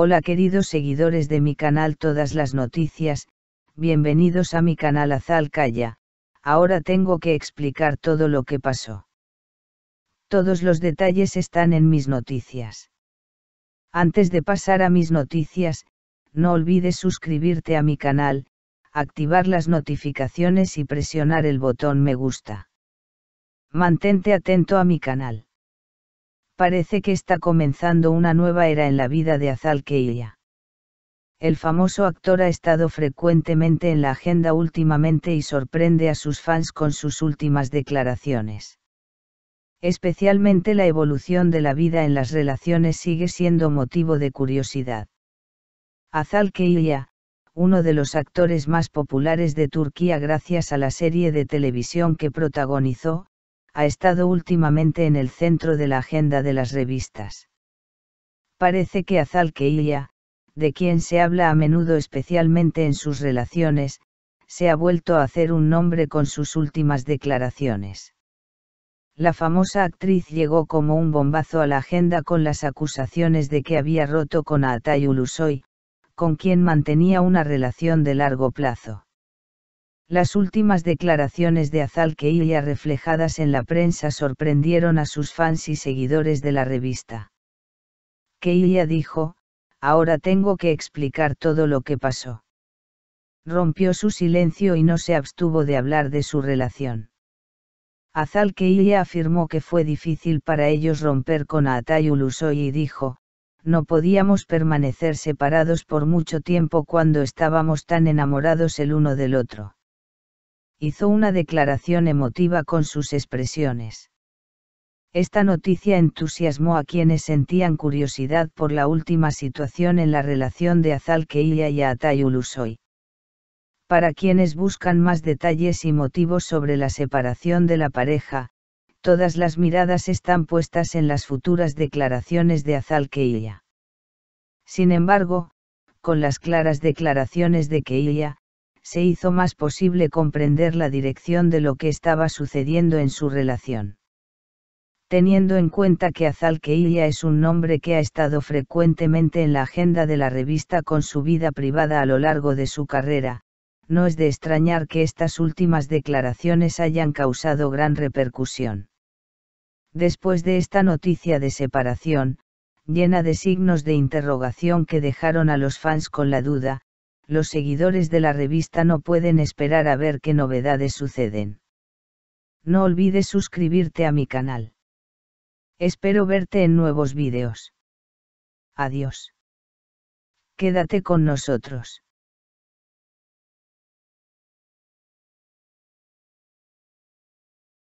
Hola queridos seguidores de mi canal Todas las Noticias, bienvenidos a mi canal Azalcaya, ahora tengo que explicar todo lo que pasó. Todos los detalles están en mis noticias. Antes de pasar a mis noticias, no olvides suscribirte a mi canal, activar las notificaciones y presionar el botón me gusta. Mantente atento a mi canal parece que está comenzando una nueva era en la vida de Azal El famoso actor ha estado frecuentemente en la agenda últimamente y sorprende a sus fans con sus últimas declaraciones. Especialmente la evolución de la vida en las relaciones sigue siendo motivo de curiosidad. Azal uno de los actores más populares de Turquía gracias a la serie de televisión que protagonizó, ha estado últimamente en el centro de la agenda de las revistas. Parece que Azal Keilla, de quien se habla a menudo especialmente en sus relaciones, se ha vuelto a hacer un nombre con sus últimas declaraciones. La famosa actriz llegó como un bombazo a la agenda con las acusaciones de que había roto con Atay Ulusoy, con quien mantenía una relación de largo plazo. Las últimas declaraciones de Azal Keilia reflejadas en la prensa sorprendieron a sus fans y seguidores de la revista. Keilla dijo, ahora tengo que explicar todo lo que pasó. Rompió su silencio y no se abstuvo de hablar de su relación. Azal Keilia afirmó que fue difícil para ellos romper con Atay Ulusoy y dijo, no podíamos permanecer separados por mucho tiempo cuando estábamos tan enamorados el uno del otro hizo una declaración emotiva con sus expresiones. Esta noticia entusiasmó a quienes sentían curiosidad por la última situación en la relación de Azal Keilla y Atay Para quienes buscan más detalles y motivos sobre la separación de la pareja, todas las miradas están puestas en las futuras declaraciones de Azal Keilla. Sin embargo, con las claras declaraciones de Keilla, se hizo más posible comprender la dirección de lo que estaba sucediendo en su relación. Teniendo en cuenta que Azal es un nombre que ha estado frecuentemente en la agenda de la revista con su vida privada a lo largo de su carrera, no es de extrañar que estas últimas declaraciones hayan causado gran repercusión. Después de esta noticia de separación, llena de signos de interrogación que dejaron a los fans con la duda, los seguidores de la revista no pueden esperar a ver qué novedades suceden. No olvides suscribirte a mi canal. Espero verte en nuevos vídeos. Adiós. Quédate con nosotros.